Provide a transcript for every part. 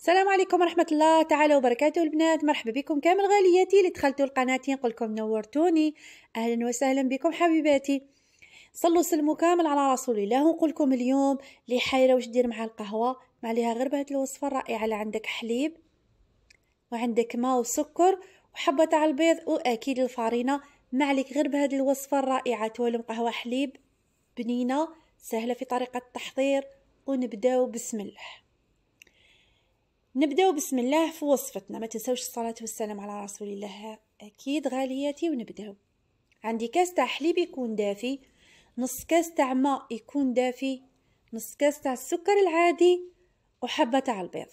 السلام عليكم ورحمة الله تعالى وبركاته البنات مرحبا بكم كامل غالياتي اللي دخلتوا لقناتي نقولكم نورتوني أهلا وسهلا بكم حبيباتي صلوا سلموا كامل على رسول الله ونقولكم اليوم اللي حايرة واش دير مع القهوة ما عليها غير بهاد الوصفة الرائعة اللي عندك حليب وعندك ماء وسكر وحبة تاع البيض وأكيد الفارينة ما عليك غير بهاد الوصفة الرائعة تولم قهوة حليب بنينة سهلة في طريقة التحضير ونبداو بسم الله نبداو بسم الله في وصفتنا ما تنسوش الصلاة والسلام على رسول الله أكيد غالياتي ونبداو عندي كاس تاع حليب يكون دافي نص كاس تاع ماء يكون دافي نص كاس تاع السكر العادي وحبة تاع البيض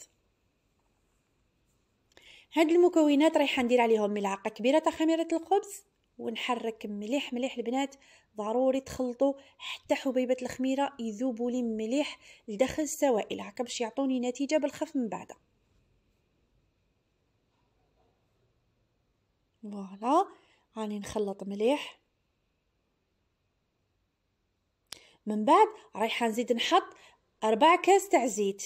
هاد المكونات رايحة ندير عليهم ملعقة كبيرة تاع خميرة الخبز ونحرك مليح مليح البنات ضروري تخلطوا حتى حبيبة الخميرة يذوبوا لي مليح لدخل السوائل هكا باش يعطوني نتيجة بالخف من بعدها فوالا راني نخلط مليح من بعد رايحه نزيد نحط أربع كاس تاع زيت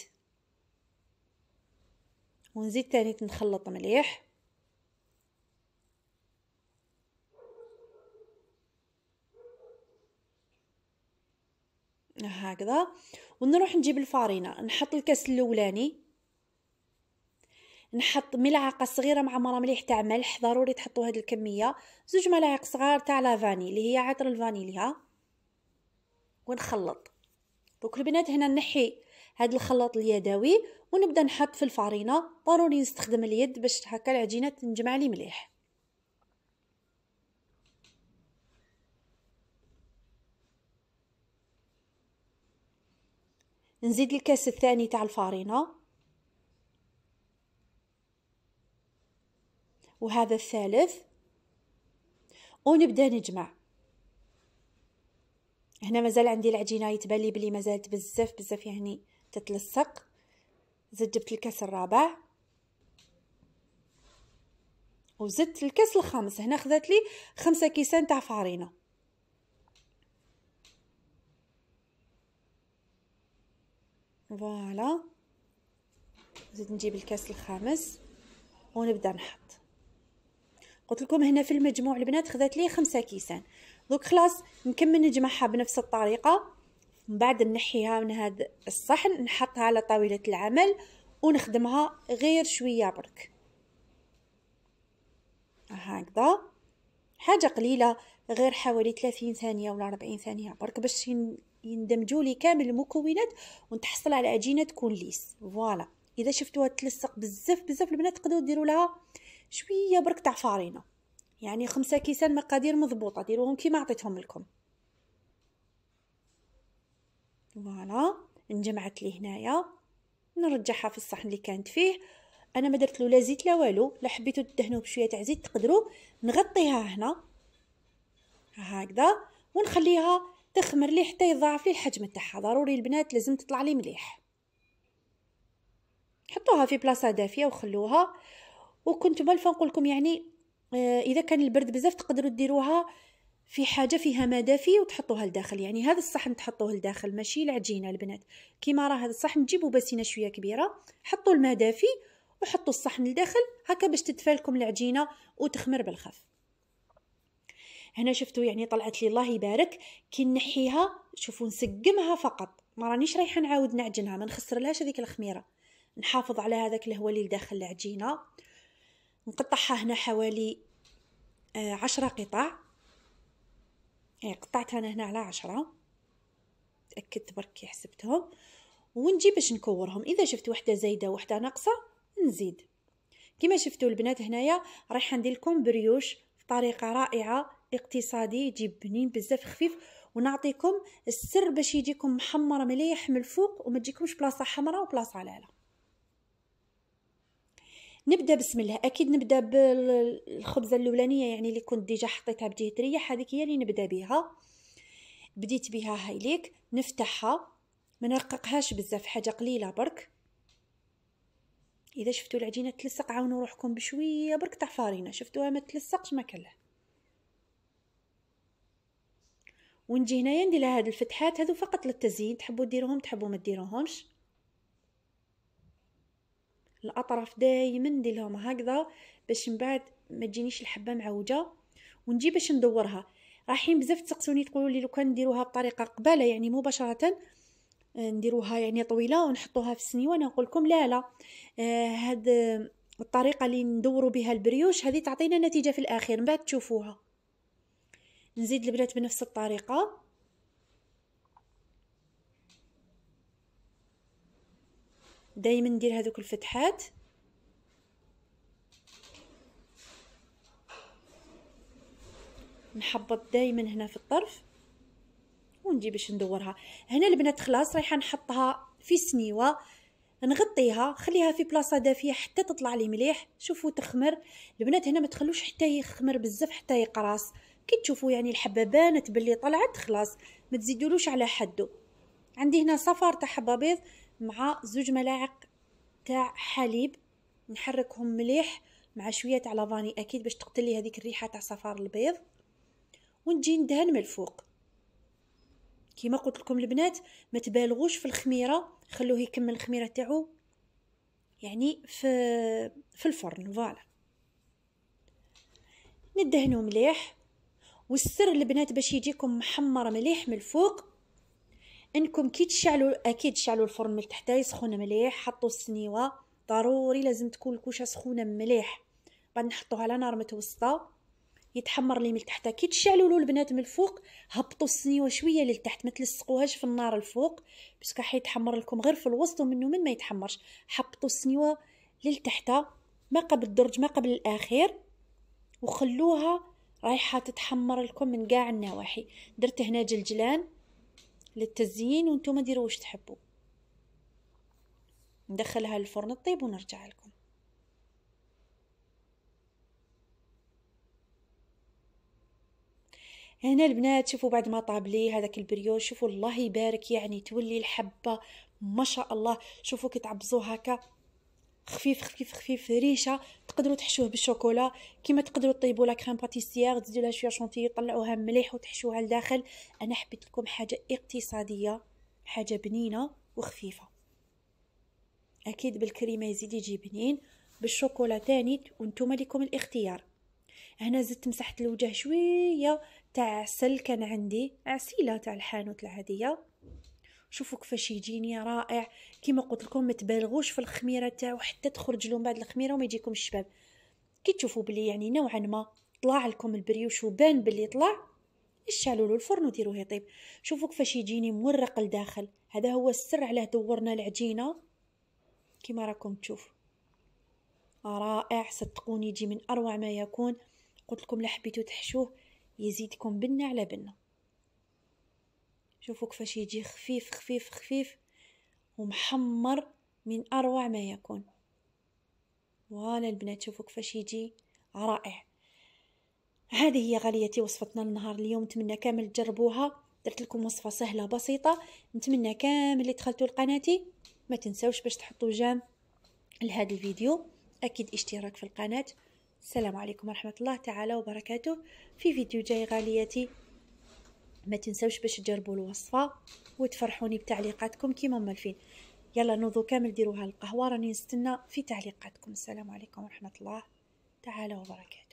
ونزيد تاني نخلط مليح هكذا ونروح نجيب الفارينه نحط الكاس الاولاني نحط ملعقه صغيره مع مليح تاع ملح ضروري تحطوا هذه الكميه زوج ملاعق صغار تاع لافاني اللي هي عطر الفانيليا ونخلط دوك البنات هنا نحي هذا الخلاط اليدوي ونبدا نحط في الفرينه ضروري نستخدم اليد باش هكا العجينه تنجمع لي مليح نزيد الكاس الثاني تاع الفرينه وهذا الثالث ونبدا نجمع هنا مازال عندي العجينه يتبان بلي مازالت بزاف بزاف يعني تتلصق زدت جبت الكاس الرابع وزدت الكاس الخامس هنا خذت لي خمسة كيسان تاع فارينه فوالا نزيد نجيب الكاس الخامس ونبدا نحط قلت لكم هنا في المجموع البنات خذت لي خمسة كيسان دوك خلاص نكمل نجمعها بنفس الطريقة من بعد نحيها من هذا الصحن نحطها على طاولة العمل ونخدمها غير شوية برك هكذا حاجة قليلة غير حوالي 30 ثانية ولا 40 ثانية برك باش يندمجوا لي كامل المكونات ونتحصل على عجينة تكون ليس فوالا اذا شفتوها تلصق بزاف بزاف البنات تقدروا ديروا لها شويه برك تاع فارينه يعني خمسة كيسان مقادير مضبوطه ديروهم كيما عطيتهم لكم فوالا نجمعت لي هنايا نرجعها في الصحن اللي كانت فيه انا ما درت له لا زيت لا والو لا حبيتو تدهنوه بشويه تاع زيت تقدروا نغطيها هنا هكذا ونخليها تخمر لي حتى يضاعف لي الحجم تاعها ضروري البنات لازم تطلع لي مليح حطوها في بلاصه دافيه وخلوها وكنت مالفه نقول لكم يعني آه، اذا كان البرد بزاف تقدروا ديروها في حاجه فيها مدافي وتحطوها لداخل يعني هذا الصحن تحطوه لداخل ماشي العجينه البنات كيما راه هذا الصحن تجيبوا بسينه شويه كبيره حطوا المدافي وحطوا الصحن لداخل هكا باش تدفى لكم العجينه وتخمر بالخف هنا شفتوا يعني طلعت لي الله يبارك كي نحيها شوفوا نسقمها فقط ما رانيش رايحه نعاود نعجنها ما نخسرلهاش هذيك الخميره نحافظ على هذاك الهواء اللي لداخل العجينه نقطعها هنا حوالي آه، عشرة قطع يعني قطعتها أنا هنا على عشرة تأكدت بركي حسبتهم ونجي باش نكورهم إذا شفت وحدة زايدة وحدة ناقصة نزيد كما شفتوا البنات هنايا رايحة ندير لكم بريوش بطريقة رائعة اقتصادي يجي بنين بزاف خفيف ونعطيكم السر باش يجيكم محمر مليح من الفوق وما تجيكمش بلاصه حمراء وبلاصه علاله نبدا بسم الله اكيد نبدا بالخبزه الاولانيه يعني اللي كنت ديجا حطيتها بجهه الريح هذيك هي اللي نبدا بها بديت بها هايليك نفتحها ما نرققهاش بزاف حاجه قليله برك اذا شفتوا العجينه تلصق عاونوا روحكم بشويه برك تاع فارينه شفتوها ما تلصقش ما كله ونجي هنايا ندير لها هاد الفتحات هادو فقط للتزيين تحبوا ديروهم تحبوا ما ديروهمش الاطراف دايما ندير لهم هكذا باش من بعد ما تجينيش الحبه معوجه ونجي باش ندورها رايحين بزاف تسقسوني تقولوا لي لو كان نديروها بطريقه قباله يعني مباشره آه، نديروها يعني طويله ونحطوها في السني وانا نقول لكم لا لا آه هاد آه، الطريقه اللي ندوروا بها البريوش هذه تعطينا نتيجه في الاخير من بعد تشوفوها نزيد البنات بنفس الطريقه دايما ندير هذوك الفتحات نحبط دايما هنا في الطرف ونجي باش ندورها هنا البنات خلاص رايحه نحطها في سنيوه نغطيها خليها في بلاصه دافيه حتى تطلع لي مليح شوفوا تخمر البنات هنا ما تخلوش حتى يخمر بزاف حتى يقراص كي تشوفوا يعني الحبه بانت باللي طلعت خلاص ما تزيدولوش على حده عندي هنا صفار تاع حبه بيض مع زوج ملاعق تاع حليب نحركهم مليح مع شويه تاع لافاني اكيد باش تقتل لي هذيك الريحه تاع صفار البيض ونجي ندهن من الفوق كيما قلت لكم البنات ما تبالغوش في الخميره خلوه يكمل الخميره تاعو يعني في في الفرن فوالا ندهنو مليح والسر البنات باش يجيكم محمر مليح من الفوق انكم كي تشعلوا اكيد تشعلوا الفرن من تحت يسخن مليح حطوا السنيوه ضروري لازم تكون الكوشه سخونه مليح بعد نحطوها على نار متوسطه يتحمر لي من تحت كي تشعلوا له البنات من الفوق هبطوا السنيوه شويه للتحت ما تلصقوهاش في النار الفوق باسكو راح يتحمر لكم غير في الوسط ومنه من ما يتحمرش حطوا السنيوه للتحت ما قبل الدرج ما قبل الاخير وخلوها رايحه تتحمر لكم من كاع النواحي درت هنا جلجلان للتزيين وانتم ديروا واش تحبوا ندخلها للفرن طيب ونرجع لكم هنا البنات شوفوا بعد ما طاب لي هذاك البريوش شوفوا الله يبارك يعني تولي الحبه ما شاء الله شوفوا كي تعبزوه هكا خفيف خفيف خفيف ريشه تقدروا تحشوه بالشوكولا كيما تقدروا طيبوا لا كريم باتيسيير تزيدوا لها شويه شونتيي طلعوها مليح وتحشوها لداخل انا حبيت لكم حاجه اقتصاديه حاجه بنينه وخفيفه اكيد بالكريمه يزيد يجي بنين بالشوكولا تاني وانتم لكم الاختيار هنا زدت مسحت الوجه شويه تاع عسل كان عندي عسيله تاع الحانوت العاديه شوفوا كيفاش يجيني رائع كيما قلت لكم ما تبالغوش في الخميره تاعو حتى تخرج لهم بعد الخميره وما يجيكم الشباب كي تشوفوا بلي يعني نوعا ما طلع لكم البريوش وبان بلي طلع اشعلوا له الفرن وديروه يطيب شوفوا كيفاش يجيني مورق لداخل هذا هو السر علاه دورنا العجينه كيما راكم تشوفوا آه، رائع صدقوني يجي من اروع ما يكون قلت لكم لا حبيتو تحشوه يزيدكم بنه على بنه شوفوا كيفاش يجي خفيف خفيف خفيف ومحمر من اروع ما يكون فوالا البنات شوفوا كيفاش يجي رائع هذه هي غاليتي وصفتنا النهار اليوم نتمنى كامل تجربوها درت لكم وصفه سهله بسيطه نتمنى كامل اللي دخلتوا لقناتي ما تنساوش باش تحطوا جام لهذا الفيديو اكيد اشتراك في القناه السلام عليكم ورحمه الله تعالى وبركاته في فيديو جاي غاليتي ما تنسوش باش تجربوا الوصفه وتفرحوني بتعليقاتكم كيما مالفين يلا نوضوا كامل ديروها القهوه راني نستنى في تعليقاتكم السلام عليكم ورحمه الله تعالى وبركاته